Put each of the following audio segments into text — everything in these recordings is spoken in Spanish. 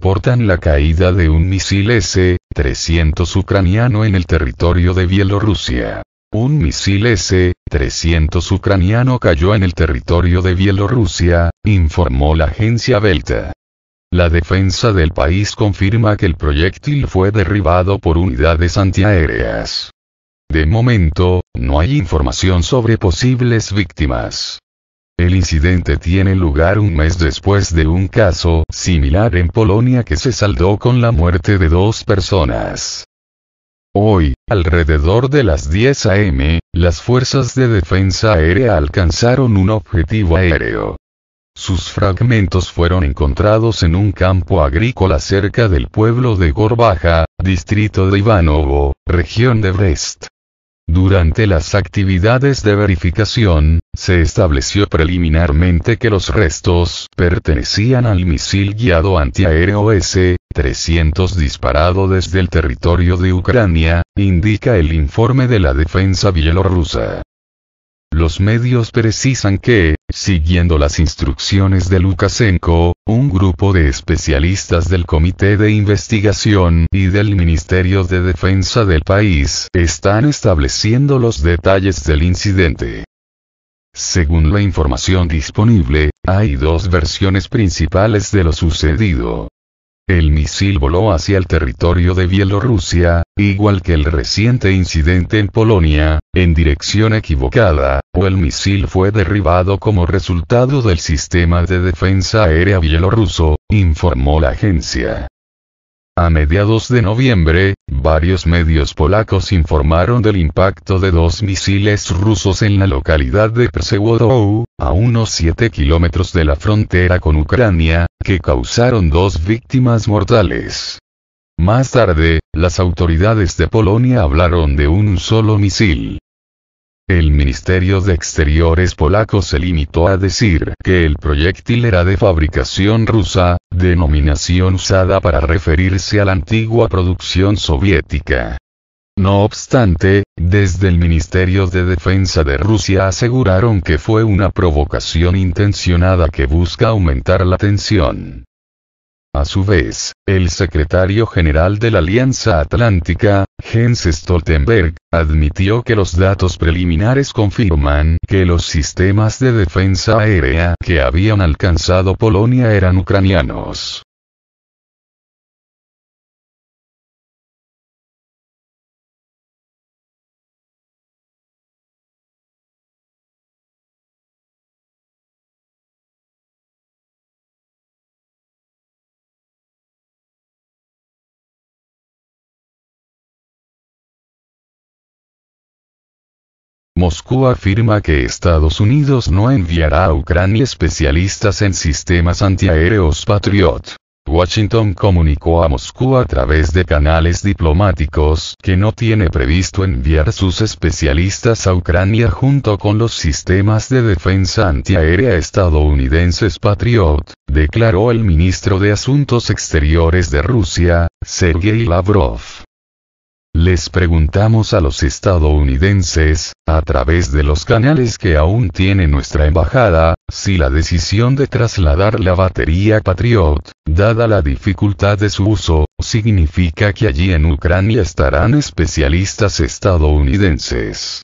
reportan la caída de un misil S-300 ucraniano en el territorio de Bielorrusia. Un misil S-300 ucraniano cayó en el territorio de Bielorrusia, informó la agencia Belta. La defensa del país confirma que el proyectil fue derribado por unidades antiaéreas. De momento, no hay información sobre posibles víctimas. El incidente tiene lugar un mes después de un caso similar en Polonia que se saldó con la muerte de dos personas. Hoy, alrededor de las 10 am, las fuerzas de defensa aérea alcanzaron un objetivo aéreo. Sus fragmentos fueron encontrados en un campo agrícola cerca del pueblo de Gorbaja, distrito de Ivanovo, región de Brest. Durante las actividades de verificación, se estableció preliminarmente que los restos pertenecían al misil guiado antiaéreo S-300 disparado desde el territorio de Ucrania, indica el informe de la defensa bielorrusa. Los medios precisan que, siguiendo las instrucciones de Lukashenko, un grupo de especialistas del Comité de Investigación y del Ministerio de Defensa del país están estableciendo los detalles del incidente. Según la información disponible, hay dos versiones principales de lo sucedido. El misil voló hacia el territorio de Bielorrusia, igual que el reciente incidente en Polonia, en dirección equivocada, o el misil fue derribado como resultado del sistema de defensa aérea bielorruso, informó la agencia. A mediados de noviembre, varios medios polacos informaron del impacto de dos misiles rusos en la localidad de Przewodow, a unos 7 kilómetros de la frontera con Ucrania, que causaron dos víctimas mortales. Más tarde, las autoridades de Polonia hablaron de un solo misil. El Ministerio de Exteriores polaco se limitó a decir que el proyectil era de fabricación rusa, denominación usada para referirse a la antigua producción soviética. No obstante, desde el Ministerio de Defensa de Rusia aseguraron que fue una provocación intencionada que busca aumentar la tensión. A su vez, el secretario general de la Alianza Atlántica, Jens Stoltenberg, admitió que los datos preliminares confirman que los sistemas de defensa aérea que habían alcanzado Polonia eran ucranianos. Moscú afirma que Estados Unidos no enviará a Ucrania especialistas en sistemas antiaéreos Patriot. Washington comunicó a Moscú a través de canales diplomáticos que no tiene previsto enviar sus especialistas a Ucrania junto con los sistemas de defensa antiaérea estadounidenses Patriot, declaró el ministro de Asuntos Exteriores de Rusia, Sergei Lavrov. Les preguntamos a los estadounidenses, a través de los canales que aún tiene nuestra embajada, si la decisión de trasladar la batería Patriot, dada la dificultad de su uso, significa que allí en Ucrania estarán especialistas estadounidenses.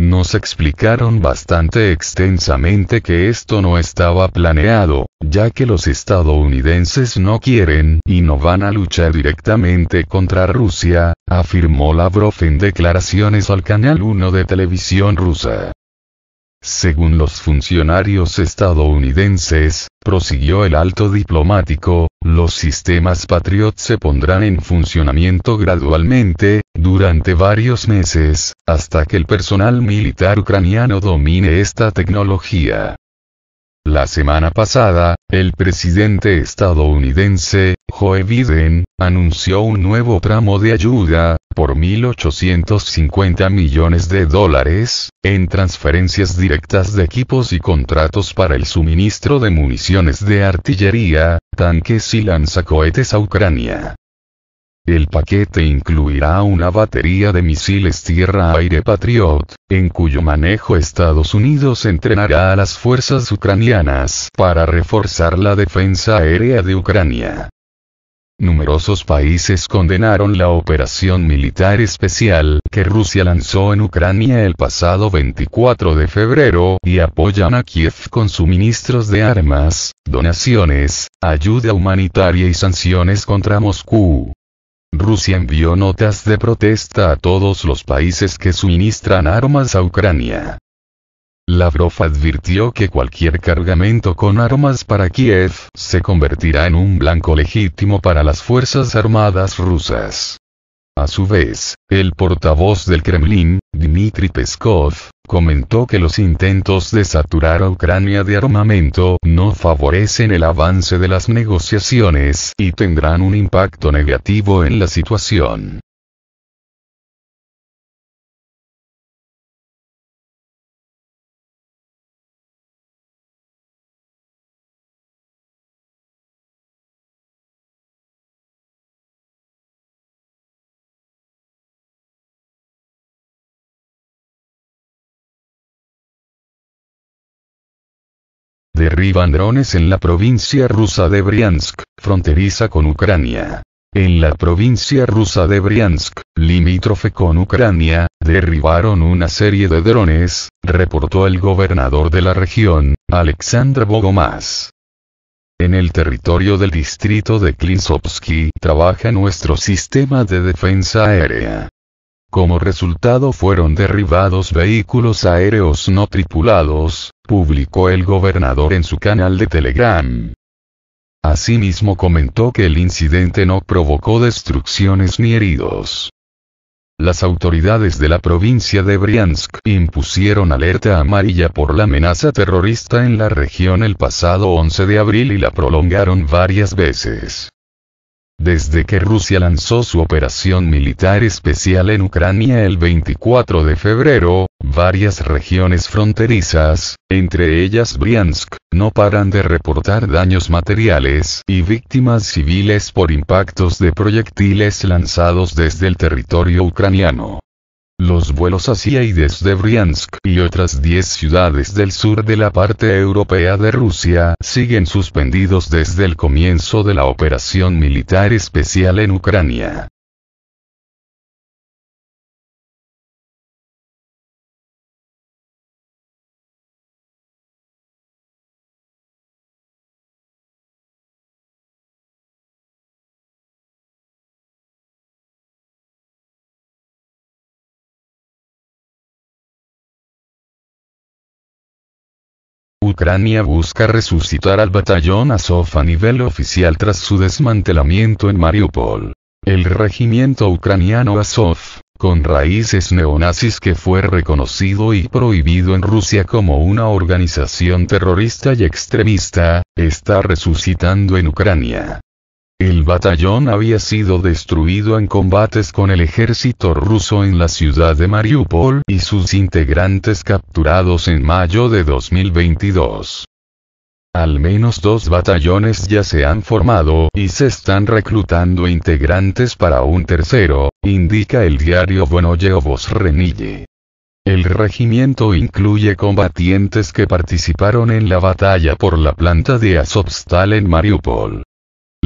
Nos explicaron bastante extensamente que esto no estaba planeado, ya que los estadounidenses no quieren y no van a luchar directamente contra Rusia, afirmó Lavrov en declaraciones al canal 1 de televisión rusa. Según los funcionarios estadounidenses, prosiguió el alto diplomático, los sistemas Patriot se pondrán en funcionamiento gradualmente, durante varios meses, hasta que el personal militar ucraniano domine esta tecnología. La semana pasada, el presidente estadounidense, Joe Biden, anunció un nuevo tramo de ayuda, por 1.850 millones de dólares, en transferencias directas de equipos y contratos para el suministro de municiones de artillería, tanques y lanzacohetes a Ucrania. El paquete incluirá una batería de misiles tierra-aire Patriot, en cuyo manejo Estados Unidos entrenará a las fuerzas ucranianas para reforzar la defensa aérea de Ucrania. Numerosos países condenaron la operación militar especial que Rusia lanzó en Ucrania el pasado 24 de febrero y apoyan a Kiev con suministros de armas, donaciones, ayuda humanitaria y sanciones contra Moscú. Rusia envió notas de protesta a todos los países que suministran armas a Ucrania. Lavrov advirtió que cualquier cargamento con armas para Kiev se convertirá en un blanco legítimo para las Fuerzas Armadas rusas. A su vez, el portavoz del Kremlin, Dmitry Peskov, comentó que los intentos de saturar a Ucrania de armamento no favorecen el avance de las negociaciones y tendrán un impacto negativo en la situación. derriban drones en la provincia rusa de Briansk, fronteriza con Ucrania. En la provincia rusa de Briansk, limítrofe con Ucrania, derribaron una serie de drones, reportó el gobernador de la región, Alexander Bogomás. En el territorio del distrito de Klinsovsky trabaja nuestro sistema de defensa aérea. Como resultado fueron derribados vehículos aéreos no tripulados, publicó el gobernador en su canal de Telegram. Asimismo comentó que el incidente no provocó destrucciones ni heridos. Las autoridades de la provincia de Briansk impusieron alerta amarilla por la amenaza terrorista en la región el pasado 11 de abril y la prolongaron varias veces. Desde que Rusia lanzó su operación militar especial en Ucrania el 24 de febrero, varias regiones fronterizas, entre ellas Briansk, no paran de reportar daños materiales y víctimas civiles por impactos de proyectiles lanzados desde el territorio ucraniano los vuelos hacia y desde Briansk y otras 10 ciudades del sur de la parte europea de Rusia siguen suspendidos desde el comienzo de la operación militar especial en Ucrania. Ucrania busca resucitar al batallón Azov a nivel oficial tras su desmantelamiento en Mariupol. El regimiento ucraniano Azov, con raíces neonazis que fue reconocido y prohibido en Rusia como una organización terrorista y extremista, está resucitando en Ucrania. El batallón había sido destruido en combates con el ejército ruso en la ciudad de Mariupol y sus integrantes capturados en mayo de 2022. Al menos dos batallones ya se han formado y se están reclutando integrantes para un tercero, indica el diario Bonoyevos Renille. El regimiento incluye combatientes que participaron en la batalla por la planta de Azovstal en Mariupol.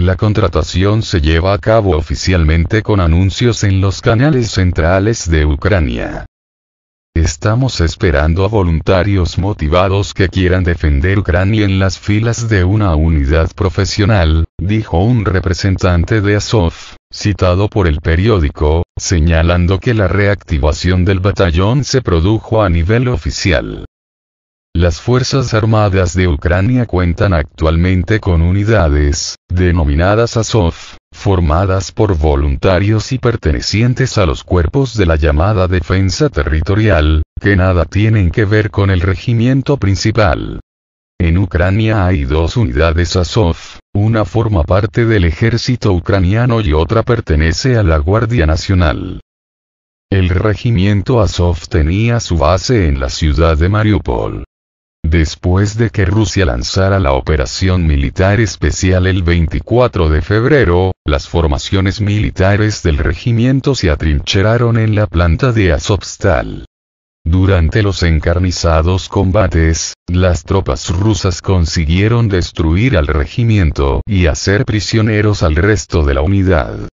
La contratación se lleva a cabo oficialmente con anuncios en los canales centrales de Ucrania. Estamos esperando a voluntarios motivados que quieran defender Ucrania en las filas de una unidad profesional, dijo un representante de Azov, citado por el periódico, señalando que la reactivación del batallón se produjo a nivel oficial. Las Fuerzas Armadas de Ucrania cuentan actualmente con unidades, denominadas Azov, formadas por voluntarios y pertenecientes a los cuerpos de la llamada defensa territorial, que nada tienen que ver con el regimiento principal. En Ucrania hay dos unidades Azov, una forma parte del ejército ucraniano y otra pertenece a la Guardia Nacional. El regimiento Azov tenía su base en la ciudad de Mariupol. Después de que Rusia lanzara la operación militar especial el 24 de febrero, las formaciones militares del regimiento se atrincheraron en la planta de Azovstal. Durante los encarnizados combates, las tropas rusas consiguieron destruir al regimiento y hacer prisioneros al resto de la unidad.